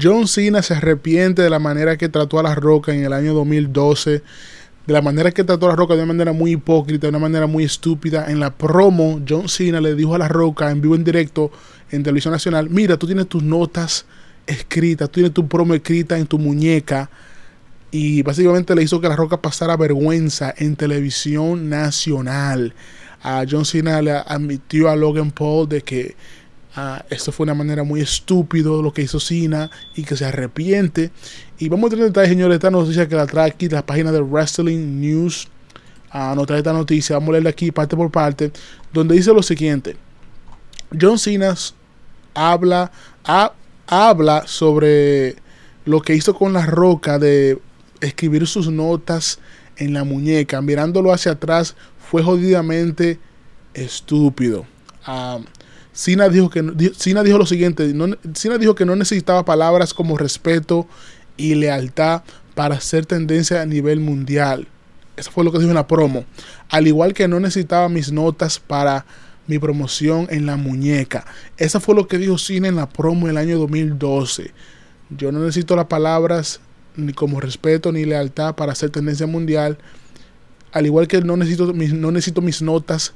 John Cena se arrepiente de la manera que trató a La Roca en el año 2012 de la manera que trató a La Roca de una manera muy hipócrita, de una manera muy estúpida. En la promo, John Cena le dijo a La Roca en vivo en directo en televisión nacional, mira, tú tienes tus notas escritas, tú tienes tu promo escrita en tu muñeca. Y básicamente le hizo que La Roca pasara vergüenza en televisión nacional. A John Cena le admitió a Logan Paul de que Ah, esto fue una manera muy estúpido lo que hizo Cena y que se arrepiente. Y vamos a tener señores, esta noticia que la trae aquí la página de Wrestling News. a ah, nos esta noticia, vamos a leerla aquí parte por parte, donde dice lo siguiente. John Cena habla, habla sobre lo que hizo con la roca de escribir sus notas en la muñeca, mirándolo hacia atrás, fue jodidamente estúpido. Ah, Sina dijo, que, dijo lo siguiente, no, Sina dijo que no necesitaba palabras como respeto y lealtad para ser tendencia a nivel mundial. Eso fue lo que dijo en la promo. Al igual que no necesitaba mis notas para mi promoción en la muñeca. Eso fue lo que dijo Sina en la promo el año 2012. Yo no necesito las palabras ni como respeto ni lealtad para ser tendencia mundial. Al igual que no necesito no necesito mis notas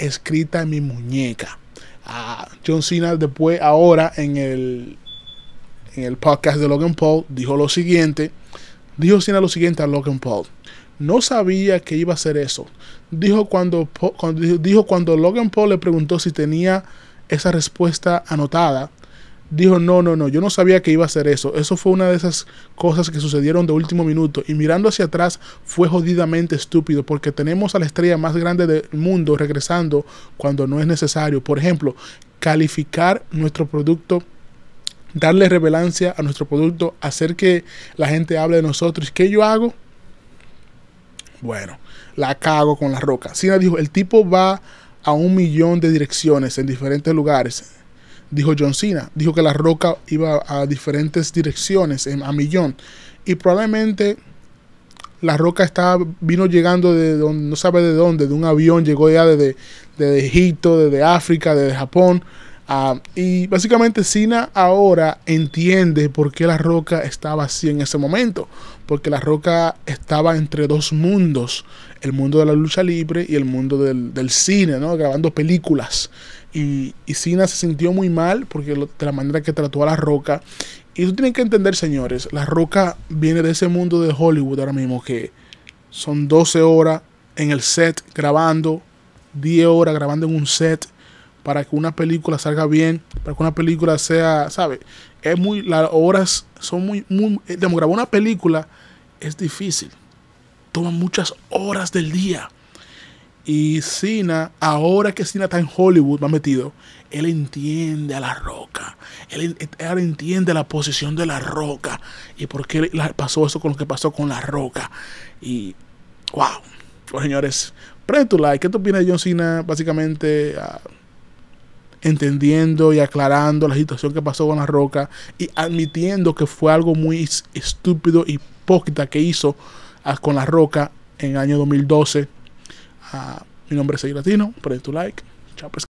escrita en mi muñeca. Ah, John Cena después, ahora en el, en el podcast de Logan Paul, dijo lo siguiente. Dijo Cena lo siguiente a Logan Paul. No sabía que iba a hacer eso. Dijo cuando, dijo cuando Logan Paul le preguntó si tenía esa respuesta anotada dijo, no, no, no, yo no sabía que iba a hacer eso. Eso fue una de esas cosas que sucedieron de último minuto. Y mirando hacia atrás fue jodidamente estúpido porque tenemos a la estrella más grande del mundo regresando cuando no es necesario. Por ejemplo, calificar nuestro producto. Darle revelancia a nuestro producto, hacer que la gente hable de nosotros. ¿Qué yo hago? Bueno, la cago con la roca. Sina dijo, el tipo va a un millón de direcciones en diferentes lugares dijo John Cena. Dijo que La Roca iba a diferentes direcciones, a millón. Y probablemente La Roca vino llegando de donde, no sabe de dónde, de un avión, llegó ya desde, desde Egipto, desde África, desde Japón. Ah, y básicamente Cena ahora entiende por qué la roca estaba así en ese momento. Porque la roca estaba entre dos mundos. El mundo de la lucha libre y el mundo del, cine, ¿no? Grabando películas. Y, y Cena se sintió muy mal porque de la manera que trató a la roca. Y eso tienen que entender, señores. La roca viene de ese mundo de Hollywood ahora mismo que son 12 horas en el set grabando. 10 horas grabando en un set para que una película salga bien, para que una película sea, ¿sabes? Es muy, las horas son muy, muy, eh, una película es difícil, toma muchas horas del día. Y Cena, ahora que Cena está en Hollywood, va metido, él entiende a la roca. Él, entiende la posición de la roca. Y por qué pasó eso con lo que pasó con la roca. Y, wow. Bueno, señores, prende tu like. ¿Qué tú opinas de John Cena? Básicamente, ah, entendiendo y aclarando la situación que pasó con la roca y admitiendo que fue algo muy estúpido y hipócrita que hizo ah, con la roca en el año 2012. Ah, mi nombre es Latino, prende tu like. Chao, pues.